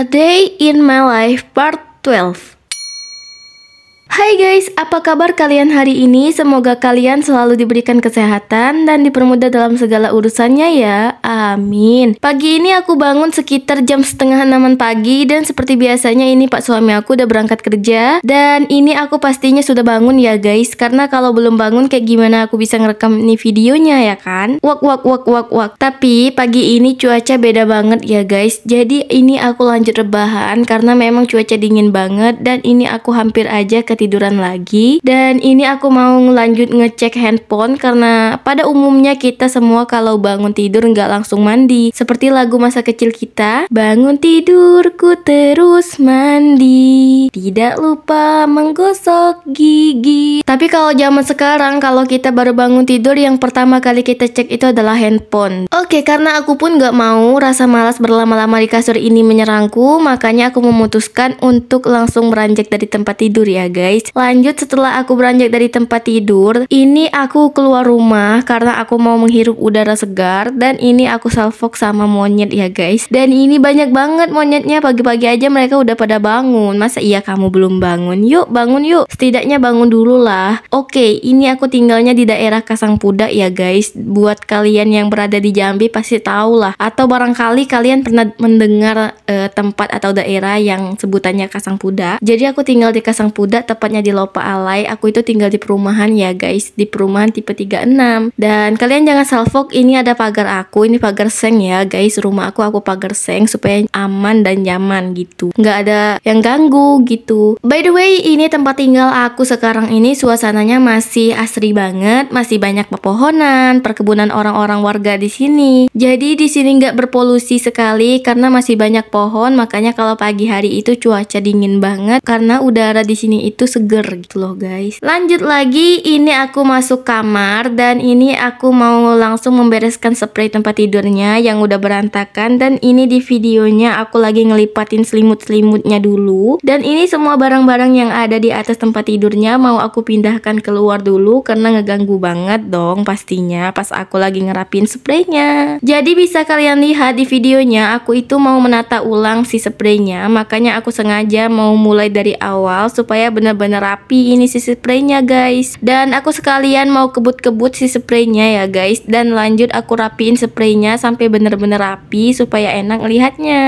A Day in My Life Part 12 Hai guys, apa kabar kalian hari ini? Semoga kalian selalu diberikan kesehatan dan dipermudah dalam segala urusannya ya. Amin. Pagi ini aku bangun sekitar jam setengah enaman pagi dan seperti biasanya ini pak suami aku udah berangkat kerja dan ini aku pastinya sudah bangun ya guys karena kalau belum bangun kayak gimana aku bisa ngerekam nih videonya ya kan? Wak wak wak wak wak. Tapi pagi ini cuaca beda banget ya guys. Jadi ini aku lanjut rebahan karena memang cuaca dingin banget dan ini aku hampir aja ketiduran ketiduran lagi dan ini aku mau lanjut ngecek handphone karena pada umumnya kita semua kalau bangun tidur nggak langsung mandi seperti lagu masa kecil kita bangun tidurku terus mandi tidak lupa menggosok gigi tapi kalau zaman sekarang kalau kita baru bangun tidur yang pertama kali kita cek itu adalah handphone oke karena aku pun nggak mau rasa malas berlama-lama di kasur ini menyerangku makanya aku memutuskan untuk langsung beranjak dari tempat tidur ya guys guys. Lanjut setelah aku beranjak dari tempat tidur, ini aku keluar rumah karena aku mau menghirup udara segar dan ini aku salfok sama monyet ya guys. Dan ini banyak banget monyetnya pagi-pagi aja mereka udah pada bangun. Masa iya kamu belum bangun? Yuk bangun yuk. Setidaknya bangun dulu lah. Oke, ini aku tinggalnya di daerah Kasang Puda ya guys. Buat kalian yang berada di Jambi pasti tahu lah atau barangkali kalian pernah mendengar uh, tempat atau daerah yang sebutannya Kasang Puda. Jadi aku tinggal di Kasang Puda tepat tepatnya di Lopa Alay. Aku itu tinggal di perumahan ya guys, di perumahan tipe 36. Dan kalian jangan salfok, ini ada pagar aku, ini pagar seng ya guys. Rumah aku aku pagar seng supaya aman dan nyaman gitu. Nggak ada yang ganggu gitu. By the way, ini tempat tinggal aku sekarang ini suasananya masih asri banget, masih banyak pepohonan, perkebunan orang-orang warga di sini. Jadi di sini nggak berpolusi sekali karena masih banyak pohon, makanya kalau pagi hari itu cuaca dingin banget karena udara di sini itu seger gitu loh guys lanjut lagi ini aku masuk kamar dan ini aku mau langsung membereskan spray tempat tidurnya yang udah berantakan dan ini di videonya aku lagi ngelipatin selimut-selimutnya dulu dan ini semua barang-barang yang ada di atas tempat tidurnya mau aku pindahkan keluar dulu karena ngeganggu banget dong pastinya pas aku lagi ngerapin spraynya jadi bisa kalian lihat di videonya aku itu mau menata ulang si spraynya makanya aku sengaja mau mulai dari awal supaya bener benar bener-bener rapi ini si spraynya guys dan aku sekalian mau kebut-kebut si spraynya ya guys dan lanjut aku rapiin spraynya sampai bener-bener rapi supaya enak lihatnya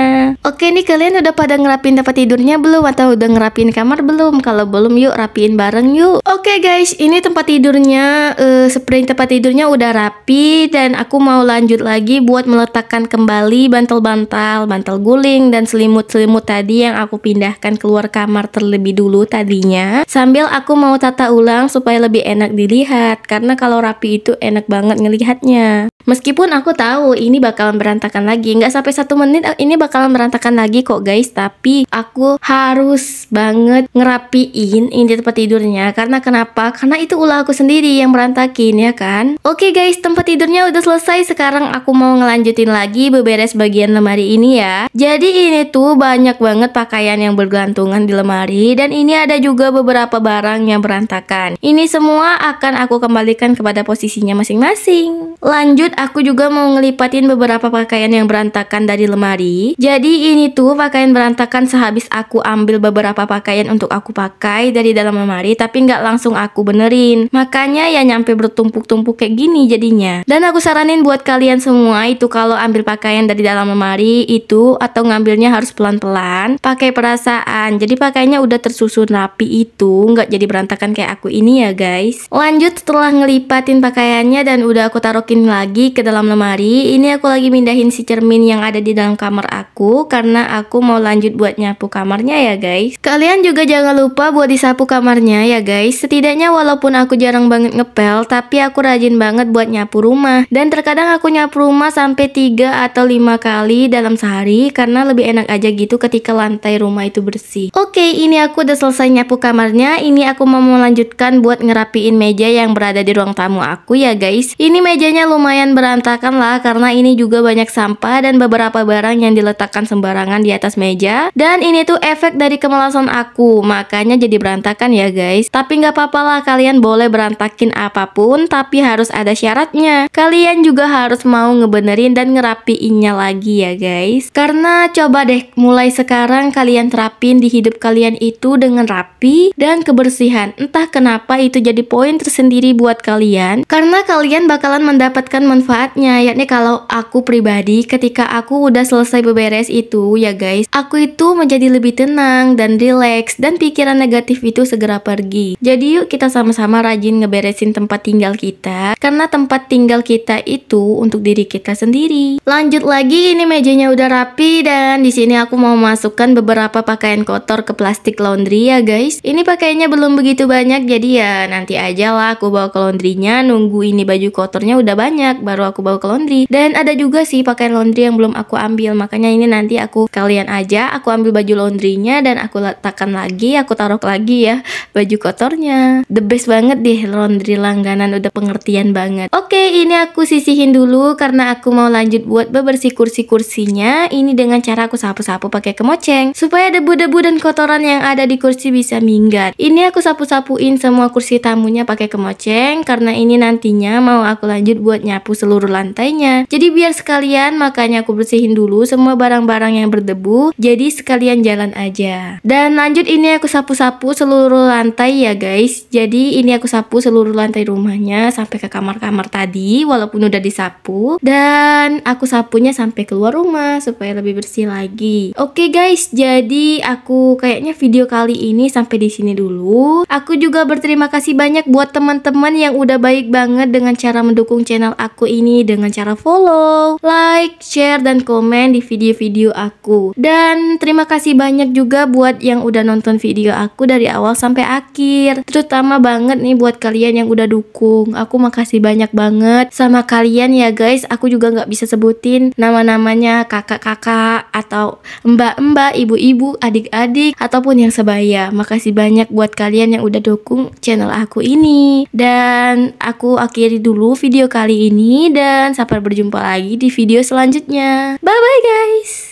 oke nih kalian udah pada ngerapin tempat tidurnya belum atau udah ngerapin kamar belum kalau belum yuk rapiin bareng yuk oke guys ini tempat tidurnya uh, spray tempat tidurnya udah rapi dan aku mau lanjut lagi buat meletakkan kembali bantal-bantal bantal guling dan selimut-selimut tadi yang aku pindahkan keluar kamar terlebih dulu tadinya sambil aku mau tata ulang supaya lebih enak dilihat karena kalau rapi itu enak banget ngelihatnya. Meskipun aku tahu ini bakalan berantakan lagi, nggak sampai satu menit eh, ini bakalan berantakan lagi kok guys. Tapi aku harus banget ngerapiin ini tempat tidurnya. Karena kenapa? Karena itu ulah aku sendiri yang berantakin ya kan. Oke guys, tempat tidurnya udah selesai. Sekarang aku mau ngelanjutin lagi beberes bagian lemari ini ya. Jadi ini tuh banyak banget pakaian yang bergantungan di lemari dan ini ada juga beberapa barang yang berantakan. Ini semua akan aku kembalikan kepada posisinya masing-masing. Lanjut, aku juga mau ngelipatin beberapa pakaian yang berantakan dari lemari. Jadi ini tuh pakaian berantakan sehabis aku ambil beberapa pakaian untuk aku pakai dari dalam lemari, tapi nggak langsung aku benerin. Makanya ya nyampe bertumpuk-tumpuk kayak gini jadinya. Dan aku saranin buat kalian semua itu kalau ambil pakaian dari dalam lemari itu atau ngambilnya harus pelan-pelan, pakai perasaan. Jadi pakainya udah tersusun rapi gitu, nggak jadi berantakan kayak aku ini ya guys. Lanjut setelah ngelipatin pakaiannya dan udah aku taruhin lagi ke dalam lemari, ini aku lagi mindahin si cermin yang ada di dalam kamar aku karena aku mau lanjut buat nyapu kamarnya ya guys. Kalian juga jangan lupa buat disapu kamarnya ya guys. Setidaknya walaupun aku jarang banget ngepel, tapi aku rajin banget buat nyapu rumah. Dan terkadang aku nyapu rumah sampai 3 atau 5 kali dalam sehari karena lebih enak aja gitu ketika lantai rumah itu bersih. Oke, ini aku udah selesai nyapu kamar kamarnya. Ini aku mau melanjutkan buat ngerapiin meja yang berada di ruang tamu aku ya guys. Ini mejanya lumayan berantakan lah karena ini juga banyak sampah dan beberapa barang yang diletakkan sembarangan di atas meja. Dan ini tuh efek dari kemalasan aku, makanya jadi berantakan ya guys. Tapi nggak apa-apa lah kalian boleh berantakin apapun, tapi harus ada syaratnya. Kalian juga harus mau ngebenerin dan ngerapiinnya lagi ya guys. Karena coba deh mulai sekarang kalian terapin di hidup kalian itu dengan rapi dan kebersihan. Entah kenapa itu jadi poin tersendiri buat kalian karena kalian bakalan mendapatkan manfaatnya yakni kalau aku pribadi ketika aku udah selesai beberes itu ya guys, aku itu menjadi lebih tenang dan relax dan pikiran negatif itu segera pergi. Jadi yuk kita sama-sama rajin ngeberesin tempat tinggal kita karena tempat tinggal kita itu untuk diri kita sendiri. Lanjut lagi ini mejanya udah rapi dan di sini aku mau masukkan beberapa pakaian kotor ke plastik laundry ya guys. Ini pakainya belum begitu banyak jadi ya nanti aja lah aku bawa ke laundrynya nunggu ini baju kotornya udah banyak baru aku bawa ke laundry. Dan ada juga sih pakaian laundry yang belum aku ambil makanya ini nanti aku kalian aja aku ambil baju laundrynya dan aku letakkan lagi aku taruh lagi ya baju kotornya. The best banget deh laundry langganan udah pengertian banget. Oke ini aku sisihin dulu karena aku mau lanjut buat bebersih kursi-kursinya ini dengan cara aku sapu-sapu pakai kemoceng supaya debu-debu dan kotoran yang ada di kursi bisa minggat. Ini aku sapu-sapuin semua kursi tamunya pakai kemoceng karena ini nantinya mau aku lanjut buat nyapu seluruh lantainya. Jadi biar sekalian makanya aku bersihin dulu semua barang-barang yang berdebu. Jadi sekalian jalan aja. Dan lanjut ini aku sapu-sapu seluruh lantai ya guys. Jadi ini aku sapu seluruh lantai rumahnya sampai ke kamar-kamar tadi walaupun udah disapu dan aku sapunya sampai keluar rumah supaya lebih bersih lagi. Oke okay guys, jadi aku kayaknya video kali ini sampai di sini dulu. Aku juga berterima kasih banyak buat teman-teman yang udah baik banget dengan cara mendukung channel aku ini dengan cara follow, like, share, dan komen di video-video aku. Dan terima kasih banyak juga buat yang udah nonton video aku dari awal sampai akhir. Terutama banget nih buat kalian yang udah dukung. Aku makasih banyak banget sama kalian ya guys. Aku juga nggak bisa sebutin nama-namanya kakak-kakak atau mbak-mbak, ibu-ibu, adik-adik, ataupun yang sebaya. Makasih kasih banyak buat kalian yang udah dukung channel aku ini. Dan aku akhiri dulu video kali ini dan sampai berjumpa lagi di video selanjutnya. Bye bye guys.